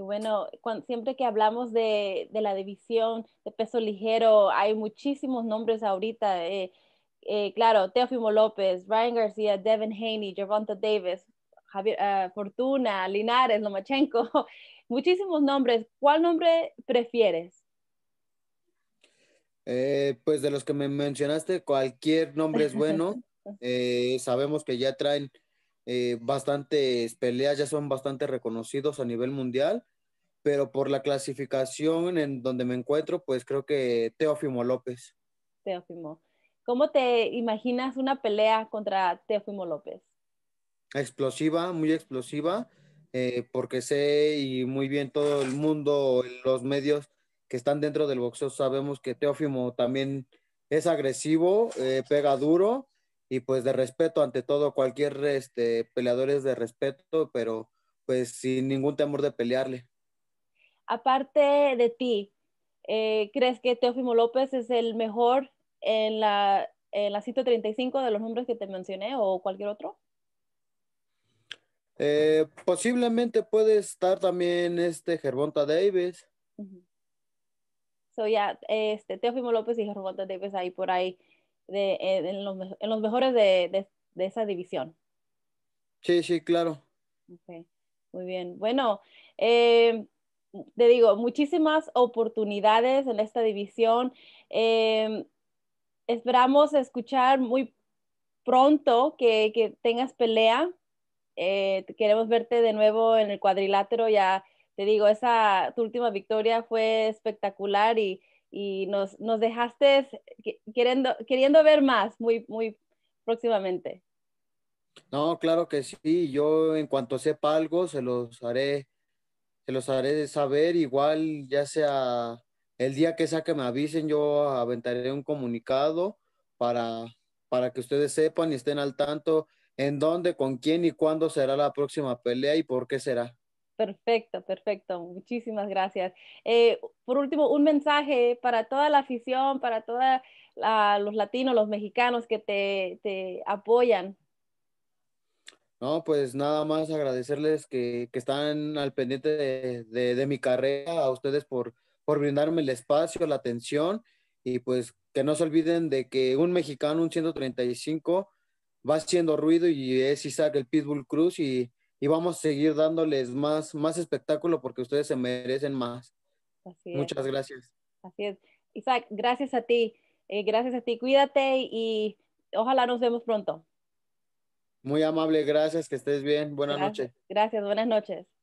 Y bueno, siempre que hablamos de, la división de peso ligero, hay muchísimos nombres ahorita. Eh, eh, claro, Teofimo López, Ryan García, Devin Haney, Gervonta Davis, Javier, ah, Fortuna, Linares, Lomachenko, muchísimos nombres. ¿Cuál nombre prefieres? Eh, pues de los que me mencionaste, cualquier nombre es bueno. sabemos que ya traen eh, bastantes peleas, ya son bastante reconocidos a nivel mundial, pero por la clasificación en donde me encuentro, pues creo que Teófimo López. Teófimo. ¿Cómo te imaginas una pelea contra Teófimo López? Explosiva, muy explosiva, eh, porque sé y muy bien todo el mundo, los medios que están dentro del boxeo, sabemos que Teófimo también es agresivo, eh, pega duro y pues de respeto ante todo, cualquier este, peleador es de respeto, pero pues sin ningún temor de pelearle. Aparte de ti, eh, ¿crees que Teofimo López es el mejor en la, en la 135 de los nombres que te mencioné o cualquier otro? Eh, posiblemente puede estar también este Gervonta Davis. So ya, este López y Gervonta Davis ahí por ahí de, eh, en, los, mejores de, esa división. Sí, sí, claro. Muy bien. Bueno, eh, te digo, muchísimas oportunidades en esta división. Eh, esperamos escuchar muy pronto que, tengas pelea. queremos verte de nuevo en el cuadrilátero. Ya te digo, esa tu última victoria fue espectacular y y nos, nos dejaste queriendo, queriendo ver más muy, muy próximamente. No, claro que sí. Yo en cuanto sepa algo, se los haré, se los haré saber. Igual, ya sea el día que sea que me avisen, yo aventaré un comunicado para, para que ustedes sepan y estén al tanto en dónde, con quién y cuándo será la próxima pelea y por qué será. Perfecto, perfecto. Muchísimas gracias. Eh, por último, un mensaje para toda la afición, para todos los latinos, los mexicanos que te, apoyan. No, pues nada más agradecerles que, están al pendiente de, mi carrera, a ustedes por, por brindarme el espacio, la atención y pues que no se olviden de que un mexicano, un 135, va haciendo ruido y es Isaac el Pitbull Cruz y y vamos a seguir dándoles más, más espectáculo porque ustedes se merecen más. Muchas gracias. Así es. Isaac, gracias a ti. Eh, gracias a ti. Cuídate y ojalá nos vemos pronto. Muy amable, gracias, que estés bien. Buenas noches. Gracias, buenas noches.